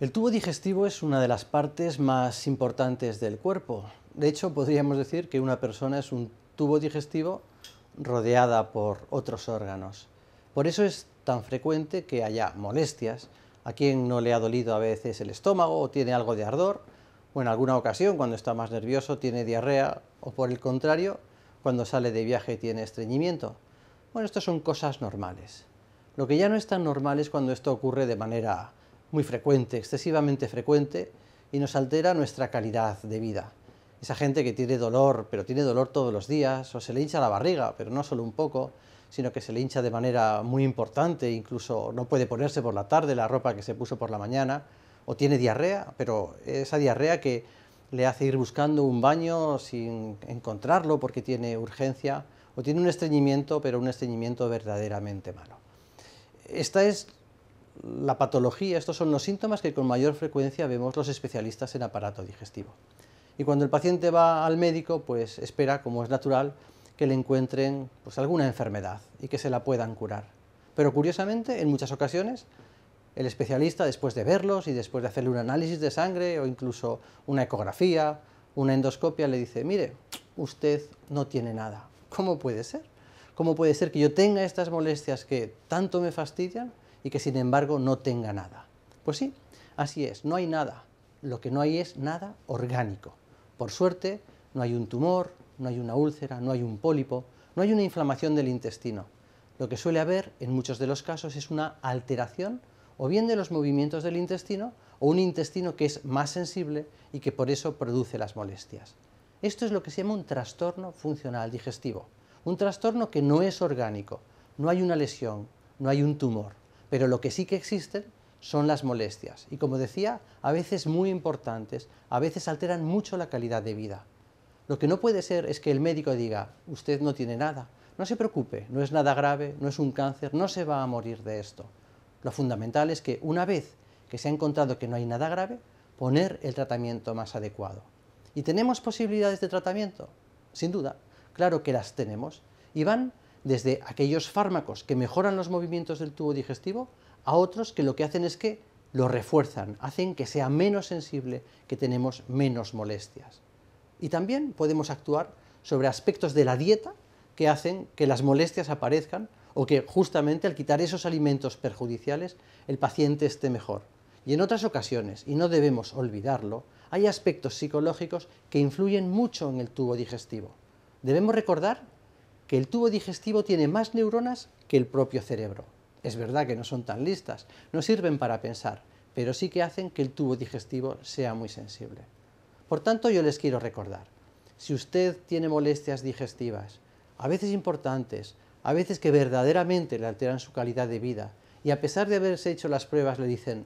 El tubo digestivo es una de las partes más importantes del cuerpo. De hecho, podríamos decir que una persona es un tubo digestivo rodeada por otros órganos. Por eso es tan frecuente que haya molestias. A quien no le ha dolido a veces el estómago o tiene algo de ardor, o en alguna ocasión cuando está más nervioso tiene diarrea, o por el contrario, cuando sale de viaje tiene estreñimiento. Bueno, estas son cosas normales. Lo que ya no es tan normal es cuando esto ocurre de manera muy frecuente, excesivamente frecuente, y nos altera nuestra calidad de vida. Esa gente que tiene dolor, pero tiene dolor todos los días, o se le hincha la barriga, pero no solo un poco, sino que se le hincha de manera muy importante, incluso no puede ponerse por la tarde la ropa que se puso por la mañana, o tiene diarrea, pero esa diarrea que le hace ir buscando un baño sin encontrarlo porque tiene urgencia, o tiene un estreñimiento, pero un estreñimiento verdaderamente malo. Esta es la patología, estos son los síntomas que con mayor frecuencia vemos los especialistas en aparato digestivo. Y cuando el paciente va al médico, pues espera, como es natural, que le encuentren pues, alguna enfermedad y que se la puedan curar. Pero curiosamente, en muchas ocasiones, el especialista, después de verlos y después de hacerle un análisis de sangre o incluso una ecografía, una endoscopia, le dice, mire, usted no tiene nada. ¿Cómo puede ser? ¿Cómo puede ser que yo tenga estas molestias que tanto me fastidian y que sin embargo no tenga nada. Pues sí, así es, no hay nada. Lo que no hay es nada orgánico. Por suerte, no hay un tumor, no hay una úlcera, no hay un pólipo, no hay una inflamación del intestino. Lo que suele haber en muchos de los casos es una alteración o bien de los movimientos del intestino o un intestino que es más sensible y que por eso produce las molestias. Esto es lo que se llama un trastorno funcional digestivo, un trastorno que no es orgánico, no hay una lesión, no hay un tumor, pero lo que sí que existen son las molestias y como decía, a veces muy importantes, a veces alteran mucho la calidad de vida. Lo que no puede ser es que el médico diga, usted no tiene nada, no se preocupe, no es nada grave, no es un cáncer, no se va a morir de esto. Lo fundamental es que una vez que se ha encontrado que no hay nada grave, poner el tratamiento más adecuado. ¿Y tenemos posibilidades de tratamiento? Sin duda, claro que las tenemos. Y van desde aquellos fármacos que mejoran los movimientos del tubo digestivo a otros que lo que hacen es que lo refuerzan, hacen que sea menos sensible, que tenemos menos molestias. Y también podemos actuar sobre aspectos de la dieta que hacen que las molestias aparezcan o que justamente al quitar esos alimentos perjudiciales el paciente esté mejor. Y en otras ocasiones, y no debemos olvidarlo, hay aspectos psicológicos que influyen mucho en el tubo digestivo. Debemos recordar que el tubo digestivo tiene más neuronas que el propio cerebro. Es verdad que no son tan listas, no sirven para pensar, pero sí que hacen que el tubo digestivo sea muy sensible. Por tanto, yo les quiero recordar, si usted tiene molestias digestivas, a veces importantes, a veces que verdaderamente le alteran su calidad de vida, y a pesar de haberse hecho las pruebas le dicen,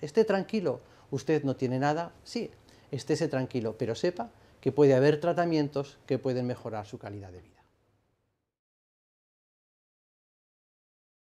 esté tranquilo, usted no tiene nada, sí, estése tranquilo, pero sepa que puede haber tratamientos que pueden mejorar su calidad de vida.